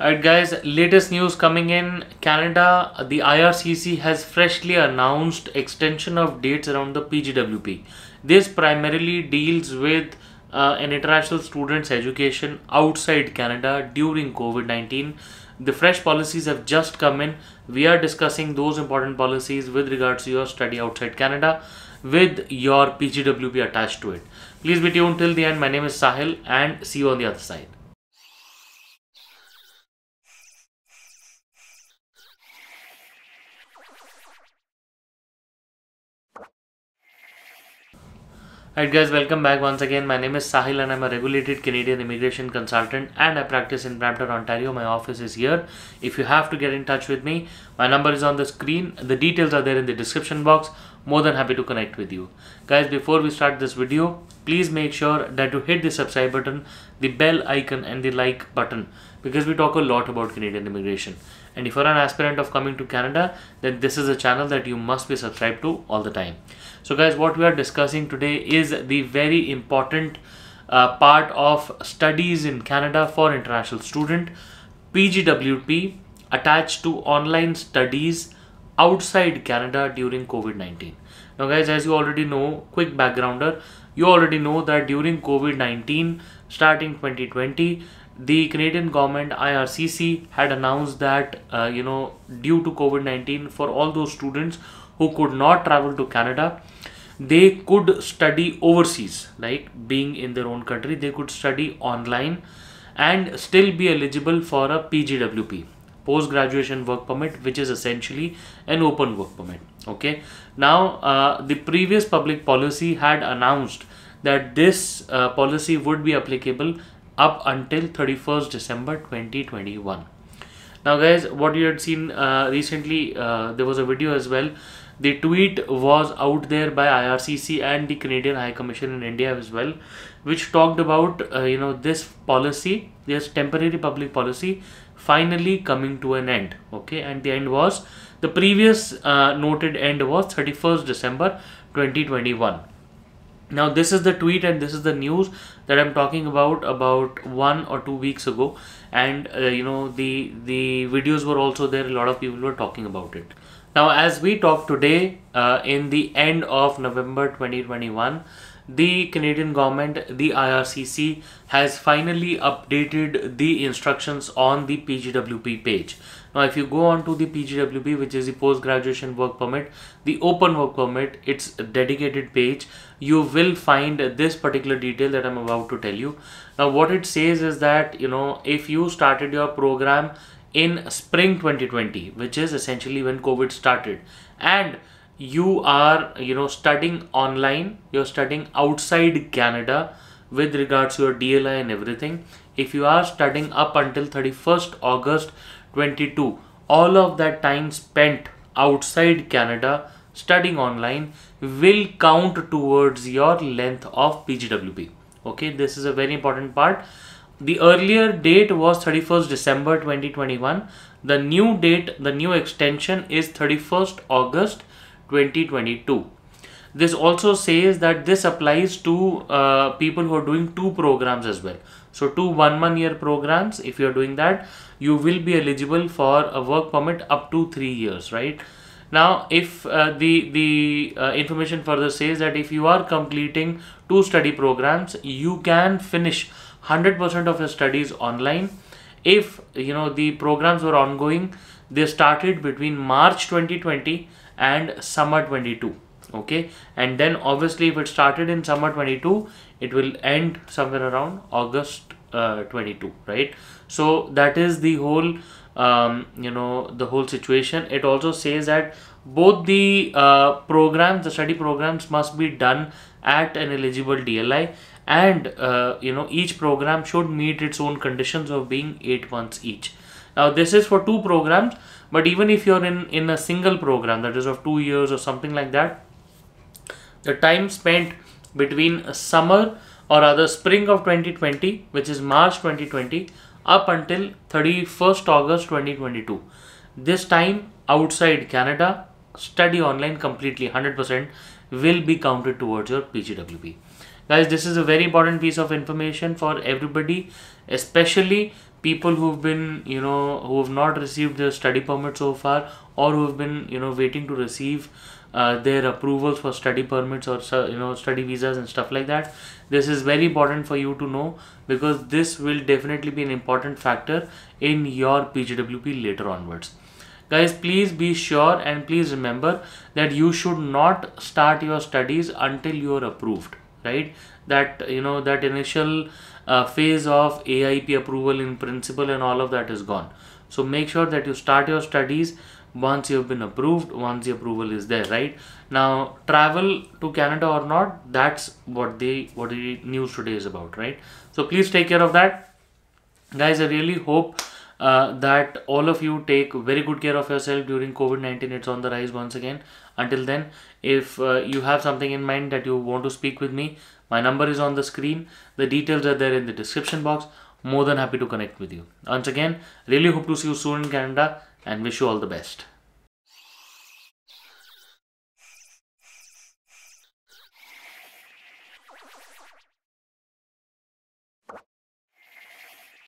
Alright guys, latest news coming in Canada, the IRCC has freshly announced extension of dates around the PGWP. This primarily deals with uh, an international student's education outside Canada during COVID-19. The fresh policies have just come in. We are discussing those important policies with regards to your study outside Canada with your PGWP attached to it. Please be tuned till the end. My name is Sahil and see you on the other side. Alright guys, welcome back once again. My name is Sahil and I'm a regulated Canadian immigration consultant and I practice in Brampton, Ontario. My office is here. If you have to get in touch with me, my number is on the screen. The details are there in the description box more than happy to connect with you. Guys, before we start this video, please make sure that you hit the subscribe button, the bell icon and the like button because we talk a lot about Canadian immigration. And if you're an aspirant of coming to Canada, then this is a channel that you must be subscribed to all the time. So guys, what we are discussing today is the very important uh, part of studies in Canada for international student, PGWP, attached to online studies outside Canada during COVID-19. Now guys, as you already know, quick backgrounder, you already know that during COVID-19, starting 2020, the Canadian government IRCC had announced that, uh, you know, due to COVID-19 for all those students who could not travel to Canada, they could study overseas, like being in their own country, they could study online and still be eligible for a PGWP post graduation work permit which is essentially an open work permit okay now uh, the previous public policy had announced that this uh, policy would be applicable up until 31st december 2021 now guys what you had seen uh, recently uh, there was a video as well the tweet was out there by IRCC and the Canadian High Commission in India as well, which talked about uh, you know this policy, this temporary public policy, finally coming to an end. Okay, and the end was the previous uh, noted end was 31st December 2021. Now this is the tweet and this is the news that I'm talking about about one or two weeks ago, and uh, you know the the videos were also there. A lot of people were talking about it. Now, as we talk today, uh, in the end of November 2021, the Canadian government, the IRCC, has finally updated the instructions on the PGWP page. Now, if you go on to the PGWP, which is the post graduation work permit, the open work permit, its dedicated page, you will find this particular detail that I'm about to tell you. Now, what it says is that, you know, if you started your program in spring 2020 which is essentially when covid started and you are you know studying online you're studying outside canada with regards to your dli and everything if you are studying up until 31st august 22 all of that time spent outside canada studying online will count towards your length of pgwp okay this is a very important part the earlier date was 31st December 2021. The new date, the new extension is 31st August 2022. This also says that this applies to uh, people who are doing two programs as well. So two one one year programs, if you're doing that, you will be eligible for a work permit up to three years, right? Now, if uh, the, the uh, information further says that if you are completing two study programs, you can finish 100% of his studies online if you know the programs were ongoing they started between march 2020 and summer 22 okay and then obviously if it started in summer 22 it will end somewhere around august uh, 22 right so that is the whole um, you know the whole situation it also says that both the uh, programs the study programs must be done at an eligible DLI and uh, you know each program should meet its own conditions of being 8 months each. Now this is for two programs but even if you're in, in a single program that is of 2 years or something like that the time spent between summer or rather spring of 2020 which is March 2020 up until 31st August 2022 this time outside Canada study online completely 100% will be counted towards your PGWP. Guys, this is a very important piece of information for everybody, especially people who've been, you know, who have not received their study permit so far or who have been, you know, waiting to receive uh, their approvals for study permits or you know study visas and stuff like that this is very important for you to know because this will definitely be an important factor in your pgwp later onwards guys please be sure and please remember that you should not start your studies until you are approved right that you know that initial uh, phase of aip approval in principle and all of that is gone so make sure that you start your studies once you have been approved once the approval is there right now travel to canada or not that's what the what the news today is about right so please take care of that guys i really hope uh, that all of you take very good care of yourself during COVID-19. It's on the rise once again. Until then, if uh, you have something in mind that you want to speak with me, my number is on the screen. The details are there in the description box. More than happy to connect with you. Once again, really hope to see you soon in Canada and wish you all the best.